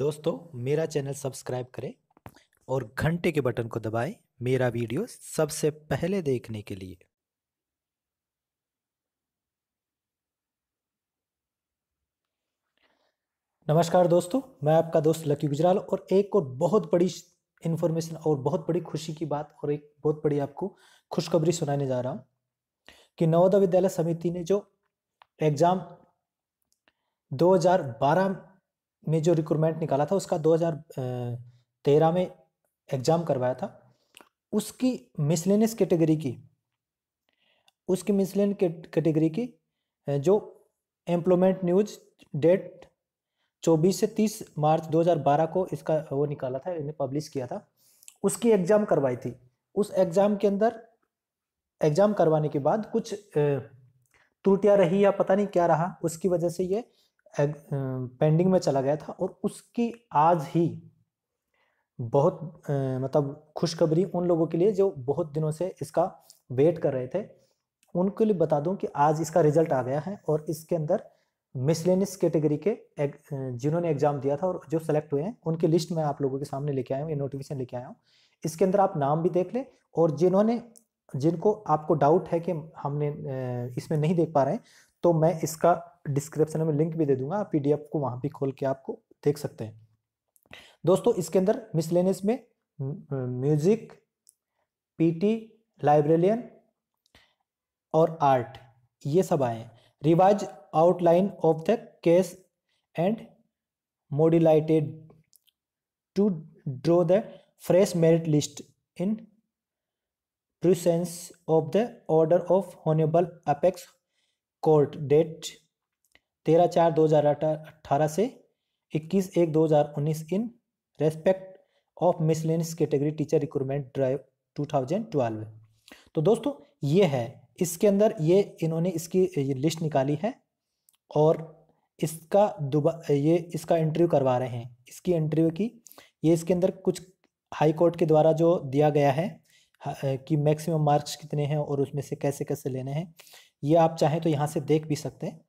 दोस्तों मेरा channel subscribe करें और घंटे के बटन को दबाएं मेरा वीडियो सबसे पहले देखने के लिए नमस्कार दोस्तों मैं आपका दोस्त लकी गुजराल और एक और बहुत बड़ी इंफॉर्मेशन और बहुत बड़ी खुशी की बात और एक बहुत बड़ी आपको खुशखबरी सुनाने जा रहा हूं कि नवोदय विद्यालय समिति ने जो एग्ज़ाम 2012 में जो रिक्रूटमेंट निकाला था उसका 2013 में एग्ज़ाम करवाया था उसकी मिसलेनियस कैटेगरी की उसकी मिसलेन कैटेगरी की जो एम्प्लॉयमेंट न्यूज डेट 24 से 30 मार्च 2012 को इसका वो निकाला था इन्हें पब्लिश किया था उसकी एग्ज़ाम करवाई थी उस एग्ज़ाम के अंदर एग्ज़ाम करवाने के बाद कुछ त्रुटियां रही या पता नहीं क्या रहा उसकी वजह से ये पेंडिंग में चला गया था और उसकी आज ही बहुत मतलब खुशखबरी उन लोगों के लिए जो बहुत दिनों से इसका वेट कर रहे थे उनके लिए बता दूं कि आज इसका रिजल्ट आ गया है और इसके अंदर मिसलेनिस कैटेगरी के, एक, जिन्होंने एग्जाम दिया था और जो सेलेक्ट हुए हैं उनकी लिस्ट में आप लोगों के सामने लेके आया हूँ ये नोटिफिकेशन लेके आया हूँ इसके अंदर आप नाम भी देख लें और जिन्होंने जिनको आपको डाउट है कि हमने इसमें नहीं देख पा रहे हैं तो मैं इसका डिस्क्रिप्शन में लिंक भी दे दूंगा पीडीएफ को वहाँ भी खोल के आपको देख सकते हैं दोस्तों इसके अंदर मिसलेनियस में म्यूजिक पीटी लाइब्रेरियन और आर्ट ये सब आए revise outline of the case and modulated to draw the fresh merit list in pursuance of the order of honourable apex court date तेरह चार दो हज़ार अठारह से इक्कीस एक दो हज़ार उन्नीस in respect of miscellaneous category teacher recruitment drive two thousand twelve तो दोस्तों ये है इसके अंदर ये इन्होंने इसकी ये लिस्ट निकाली है और इसका दुबा ये इसका इंटरव्यू करवा रहे हैं इसकी इंटरव्यू की ये इसके अंदर कुछ हाई कोर्ट के द्वारा जो दिया गया है कि मैक्सिमम मार्क्स कितने हैं और उसमें से कैसे कैसे लेने हैं ये आप चाहें तो यहाँ से देख भी सकते हैं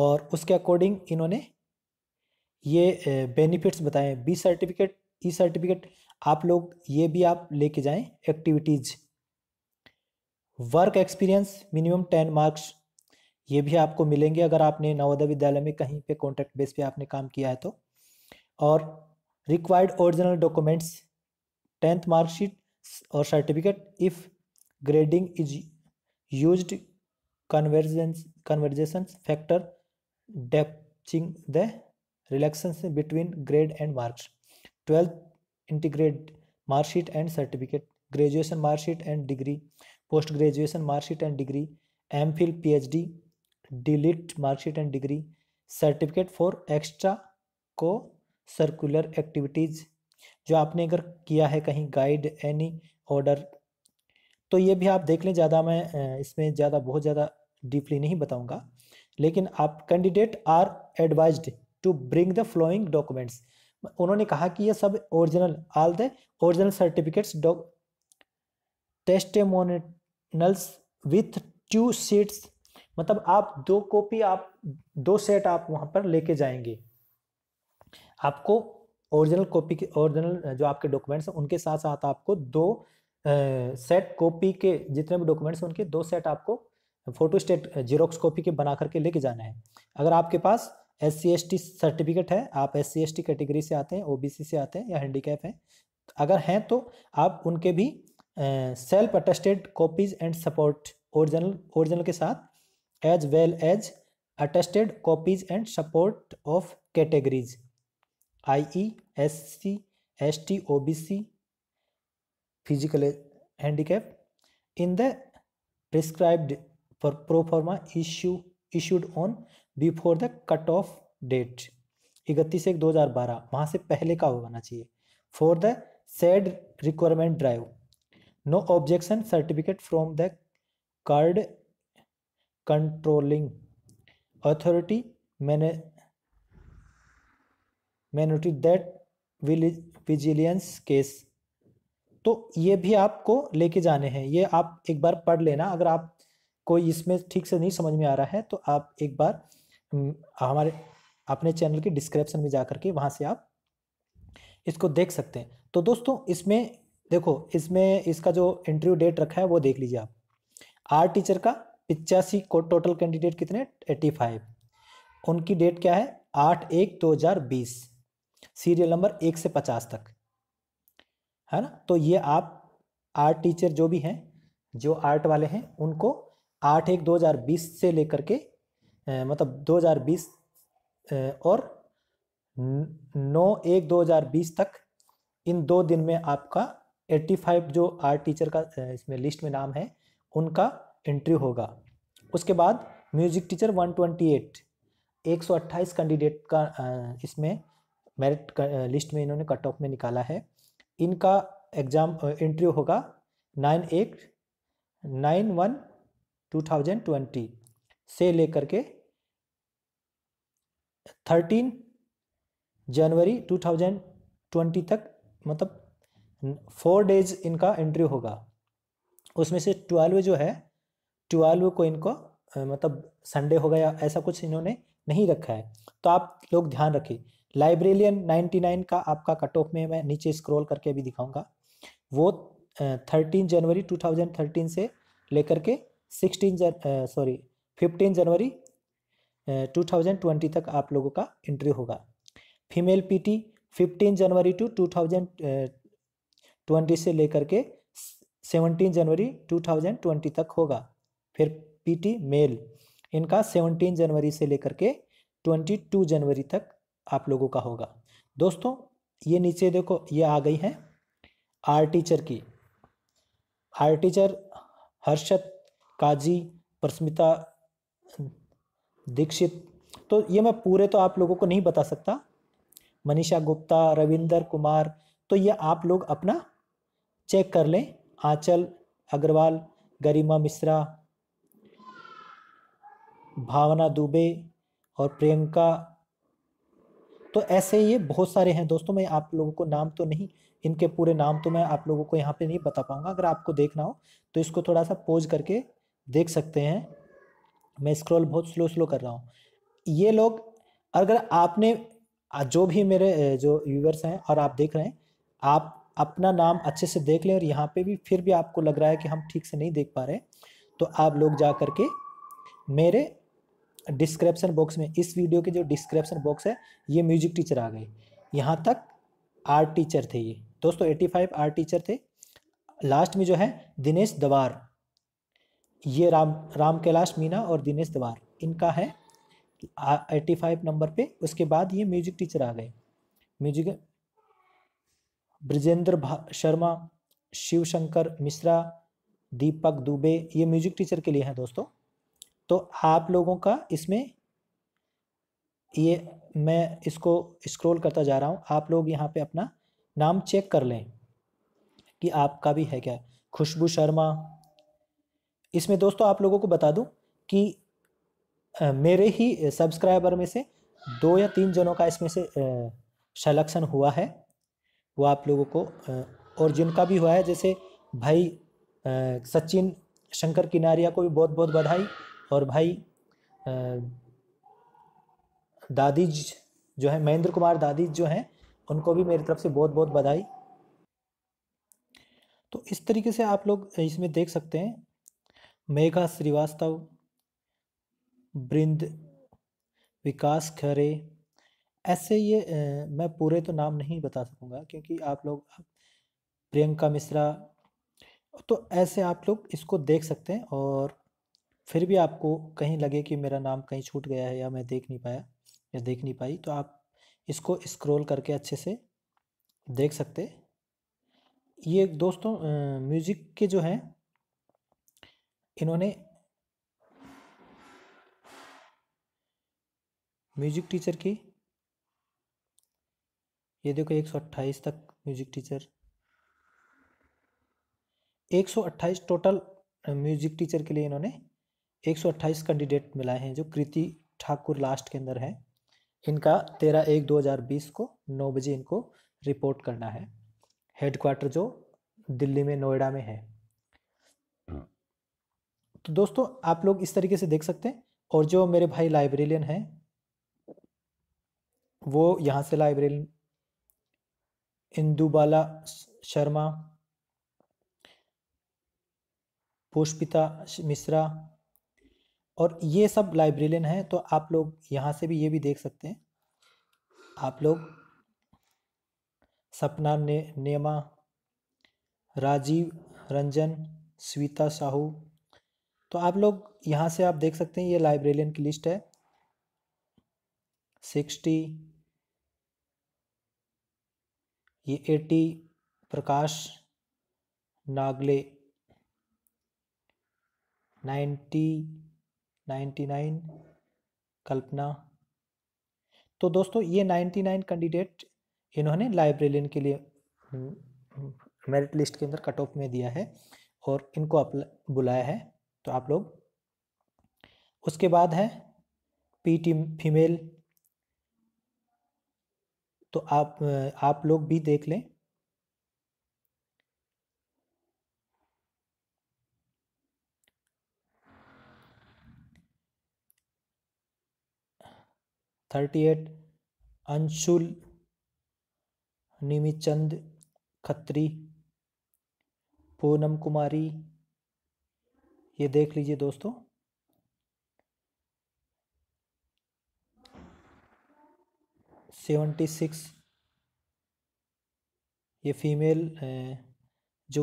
और उसके अकॉर्डिंग इन्होंने ये बेनिफिट्स बताए बी सर्टिफिकेट ई सर्टिफिकेट आप लोग ये भी आप लेके जाएं activities work experience minimum ten marks ये भी आपको मिलेंगे अगर आपने नवोदय विद्यालय में कहीं पे कॉन्ट्रैक्ट बेस पे आपने काम किया है तो और required original documents tenth marksheet और certificate if grading is use convergence conversation factor depicting the relation between grade and marks twelfth integrated marksheet and certificate graduation marksheet and degree post graduation marksheet and degree M phil P H D DLitt marksheet and degree certificate for extra co curricular activities जो आपने अगर किया है कहीं guide any order तो ये भी आप देख लें ज़्यादा मैं इसमें ज़्यादा बहुत ज़्यादा डीपली नहीं बताऊँगा लेकिन आप candidate are advise to bring the following documents उन्होंने कहा कि ये सब original all the original certificates testimonials with two sheets मतलब आप दो कॉपी आप दो सेट आप वहाँ पर लेके जाएंगे आपको ओरिजिनल कॉपी के ओरिजिनल जो आपके डॉक्यूमेंट्स हैं उनके साथ साथ आपको दो सेट कॉपी के जितने भी डॉक्यूमेंट्स हैं उनके दो सेट आपको फोटो स्टेट जीरोक्स कॉपी के बना करके लेके जाना है अगर आपके पास एस सी सर्टिफिकेट है आप एस सी कैटेगरी से आते हैं सी से आते हैं या हैंडीकैप हैं अगर हैं तो आप उनके भी self attested copies and support original original के साथ as well as attested copies and support of categories I E S C S T O B C physical handicap in the prescribed for pro forma issue issued on before the cut off date इकतीस एक दो हज़ार बारह वहाँ से पहले का होना चाहिए for the said requirement drive no objection certificate from the कार्ड कंट्रोलिंग अथॉरिटी मैंने मैनोटी दैट विजिलियंस केस तो ये भी आपको लेके जाने हैं ये आप एक बार पढ़ लेना अगर आप कोई इसमें ठीक से नहीं समझ में आ रहा है तो आप एक बार हम्म, हमारे अपने चैनल के डिस्क्रिप्शन में जा करके वहाँ से आप इसको देख सकते हैं तो दोस्तों इसमें देखो इसमें इसका जो इंटरव्यू डेट रखा है वो देख लीजिए आप आर टीचर का पिचासी को टोटल कैंडिडेट कितने एट्टी फाइव उनकी डेट क्या है आठ एक दो हज़ार बीस सीरियल नंबर एक से पचास तक है ना तो ये आप आर्ट टीचर जो भी हैं जो आर्ट वाले हैं उनको आठ एक 2020 से लेकर के मतलब मतलब 2020 बीस और नौ एक 2020 तक इन दो दिन में आपका 85 जो आर्ट टीचर का इसमें लिस्ट में नाम है उनका एंट्री होगा उसके बाद म्यूजिक टीचर 128 128 कैंडिडेट का इसमें मेरिट लिस्ट में इन्होंने कट ऑफ में निकाला है इनका एग्जाम इंटरव्यू होगा nine eight nine one two thousand twenty से लेकर के thirteen January two thousand twenty तक मतलब फोर डेज इनका इंटरव्यू होगा उसमें से ट्वेल्व जो है ट्वेल्व को इनको मतलब संडे होगा या ऐसा कुछ इन्होंने नहीं रखा है तो आप लोग ध्यान रखें लाइब्रेरियन 99 का आपका कट ऑफ में मैं नीचे स्क्रॉल करके भी दिखाऊंगा वो थर्टीन जनवरी 2013 से लेकर के sixteen Jan sorry fifteen January two thousand twenty तक आप लोगों का एंट्री होगा फीमेल पीटी 15 जनवरी टू 2020 से लेकर के 17 जनवरी 2020 तक होगा फिर पीटी मेल इनका 17 जनवरी से लेकर के 22 जनवरी तक आप लोगों का होगा दोस्तों ये नीचे देखो ये आ गई है आर टीचर की आर टीचर हर्षद काजी परस्मिता दीक्षित तो ये मैं पूरे तो आप लोगों को नहीं बता सकता मनीषा गुप्ता रविंदर कुमार तो ये आप लोग अपना चेक कर लें आंचल अग्रवाल गरिमा मिश्रा भावना दुबे और प्रियंका तो ऐसे ये बहुत सारे हैं दोस्तों मैं आप लोगों को नाम तो नहीं इनके पूरे नाम तो मैं आप लोगों को यहाँ पे नहीं बता पाऊँगा अगर आपको देखना हो तो इसको थोड़ा सा पोज करके देख सकते हैं मैं स्क्रॉल बहुत स्लो स्लो कर रहा हूँ ये लोग अगर आपने जो भी मेरे जो व्यूवर्स हैं और आप देख रहे हैं आप अपना नाम अच्छे से देख लें और यहाँ पे भी फिर भी आपको लग रहा है कि हम ठीक से नहीं देख पा रहे तो आप लोग जा कर के मेरे डिस्क्रिप्शन बॉक्स में इस वीडियो के जो डिस्क्रिप्शन बॉक्स है ये म्यूजिक टीचर आ गए यहाँ तक आर्ट टीचर थे ये दोस्तों एटी फाइव आर्ट टीचर थे लास्ट में जो है दिनेश दवार ये राम राम कैलाश मीना और दिनेश दवार इनका है एट्टी फाइव नंबर पे उसके बाद ये म्यूजिक टीचर आ गए म्यूजिक ब्रजेंद्र शर्मा शिव शंकर मिश्रा दीपक दुबे ये म्यूजिक टीचर के लिए हैं दोस्तों तो आप लोगों का इसमें ये मैं इसको स्क्रॉल करता जा रहा हूँ आप लोग यहाँ पे अपना नाम चेक कर लें कि आपका भी है क्या खुशबू शर्मा इसमें दोस्तों आप लोगों को बता दूं कि मेरे ही सब्सक्राइबर में से दो या तीन जनों का इसमें से सलेक्शन हुआ है वो आप लोगों को और जिनका भी हुआ है जैसे भाई सचिन शंकर किनारिया को भी बहुत बहुत बधाई और भाई दादी जो है महेंद्र कुमार दादी जो हैं उनको भी मेरी तरफ से बहुत बहुत बधाई तो इस तरीके से आप लोग इसमें देख सकते हैं मेघा श्रीवास्तव बृंद विकास खरे ऐसे ये ए, मैं पूरे तो नाम नहीं बता सकूंगा क्योंकि आप लोग प्रियंका मिश्रा तो ऐसे आप लोग इसको देख सकते हैं और फिर भी आपको कहीं लगे कि मेरा नाम कहीं छूट गया है या मैं देख नहीं पाया या देख नहीं पाई तो आप इसको स्क्रॉल करके अच्छे से देख सकते ये दोस्तों म्यूज़िक के जो हैं इन्होंने म्यूज़िक टीचर की ये देखो एक सौ अट्ठाईस तक म्यूज़िक टीचर एक सौ अट्ठाईस टोटल म्यूज़िक टीचर के लिए इन्होंने 128 कैंडिडेट मिलाए हैं जो कृति ठाकुर लास्ट के अंदर है इनका तेरह एक 2020 को नौ बजे इनको रिपोर्ट करना है हेडक्वार्टर जो दिल्ली में नोएडा में है हाँ। तो दोस्तों आप लोग इस तरीके से देख सकते हैं और जो मेरे भाई लाइब्रेरियन हैं वो यहाँ से लाइब्रेरियन इंदुबाला शर्मा पुष्पिता मिश्रा और ये सब लाइब्रेरियन है तो आप लोग यहाँ से भी ये भी देख सकते हैं आप लोग सपना ने नेमा राजीव रंजन स्वीता साहू तो आप लोग यहाँ से आप देख सकते हैं ये लाइब्रेरियन की लिस्ट है सिक्सटी ये eighty Prakash Nagle ninety ninety nine Kalpana तो दोस्तों ये नाइन्टी नाइन कैंडिडेट इन्होंने लाइब्रेरियन के लिए हम्म, हम्म, मेरिट लिस्ट के अंदर कट ऑफ में दिया है और इनको आप बुलाया है तो आप लोग उसके बाद है पी टी फीमेल तो आप आप लोग भी देख लें थर्टी एट अंशुल निमिचंद खत्री पूनम कुमारी ये देख लीजिए दोस्तों सेवेंटी सिक्स ये फीमेल eh, जो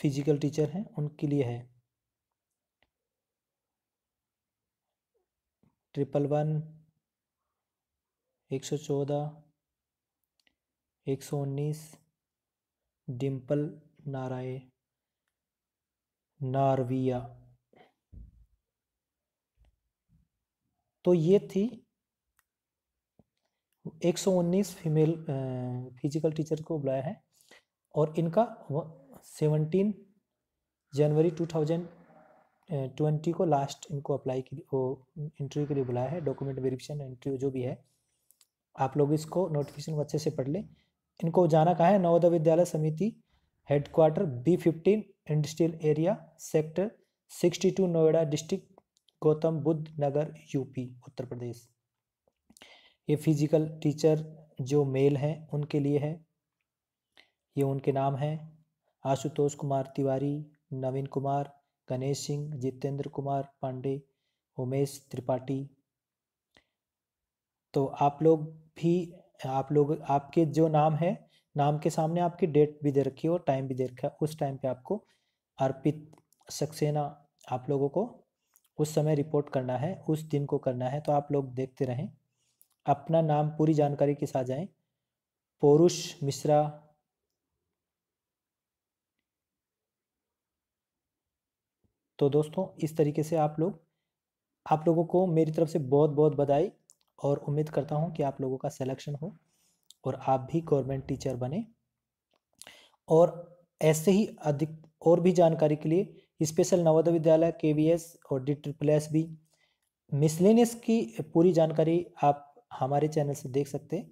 फिजिकल टीचर हैं उनके लिए है ट्रिपल वन एक सौ चौदह एक सौ उन्नीस डिम्पल नारायण नारविया तो ये थी 119 फीमेल फिजिकल टीचर को बुलाया है और इनका 17 जनवरी 2020 को लास्ट इनको अप्लाई के लिए इंटरव्यू के लिए बुलाया है डॉक्यूमेंट वेरिफिकेशन इंटरव्यू जो भी है आप लोग इसको नोटिफिकेशन अच्छे से पढ़ लें इनको जाना कहाँ है Navodaya Vidyalaya Samiti headquarter B fifteen industrial area sector sixty two Noida district Gautam Buddh Nagar UP Uttar Pradesh ये फिजिकल टीचर जो मेल हैं उनके लिए है ये उनके नाम हैं आशुतोष कुमार तिवारी नवीन कुमार गणेश सिंह जितेंद्र कुमार पांडे उमेश त्रिपाठी तो आप लोग भी आप लोग आपके जो नाम है नाम के सामने आपकी डेट भी दे रखी है और टाइम भी दे रखा है उस टाइम पे आपको अर्पित सक्सेना आप लोगों को उस समय रिपोर्ट करना है उस दिन को करना है तो आप लोग देखते रहें अपना नाम पूरी जानकारी के साथ जाएं पौरुष मिश्रा तो दोस्तों इस तरीके से आप लोग आप लोगों को मेरी तरफ से बहुत बहुत बधाई और उम्मीद करता हूँ कि आप लोगों का सिलेक्शन हो और आप भी गवर्नमेंट टीचर बने और ऐसे ही अधिक और भी जानकारी के लिए special Navodaya Vidyalaya K V S और D triple S B miscellaneous की पूरी जानकारी आप हमारे चैनल से देख सकते हैं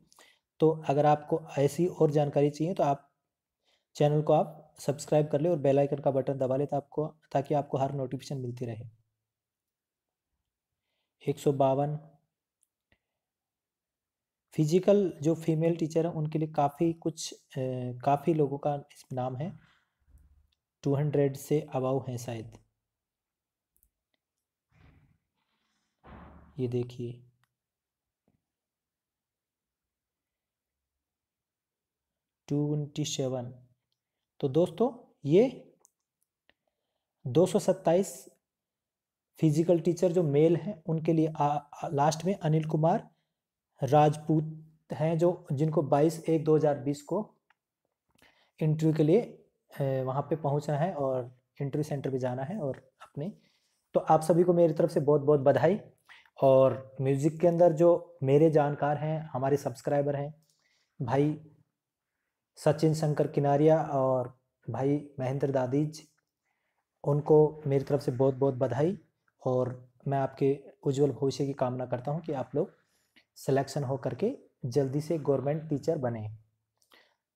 तो अगर आपको ऐसी और जानकारी चाहिए तो आप चैनल को आप सब्सक्राइब कर ले और बेल आइकन का बटन दबा ले तो आपको ताकि आपको हर नोटिफिकेशन मिलती रहे एक सौ बावन फिजिकल जो फीमेल टीचर हैं उनके लिए काफ़ी कुछ काफ़ी लोगों का नाम है टू हंड्रेड से अबाव हैं शायद ये देखिए ट्वेंटी सेवन तो दोस्तों ये दो सौ सत्ताईस फिजिकल टीचर जो मेल हैं उनके लिए आ, आ, लास्ट में अनिल कुमार राजपूत हैं जो जिनको 22 एक 2020 को इंटरव्यू के लिए वहाँ पे पहुँचना है और इंटरव्यू सेंटर भी जाना है और अपने तो आप सभी को मेरी तरफ से बहुत बहुत बधाई और म्यूज़िक के अंदर जो मेरे जानकार हैं हमारे सब्सक्राइबर हैं भाई सचिन शंकर किनारिया और भाई महेंद्र दादीज उनको मेरी तरफ से बहुत बहुत बधाई और मैं आपके उज्जवल भविष्य की कामना करता हूँ कि आप लोग सिलेक्शन हो करके जल्दी से गवर्नमेंट टीचर बने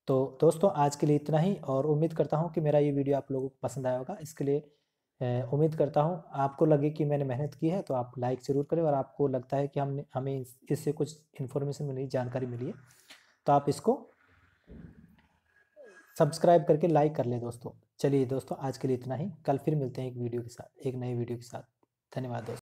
तो दोस्तों आज के लिए इतना ही और उम्मीद करता हूँ कि मेरा ये वीडियो आप लोगों को पसंद आया होगा इसके लिए उम्मीद करता हूँ आपको लगे कि मैंने मेहनत की है तो आप लाइक ज़रूर करें और आपको लगता है कि हमने हमें इससे कुछ इन्फॉर्मेशन मिली जानकारी मिली है तो आप इसको सब्सक्राइब करके लाइक कर लें दोस्तों चलिए दोस्तों आज के लिए इतना ही कल फिर मिलते हैं एक वीडियो के साथ एक नए वीडियो के साथ धन्यवाद दोस्तों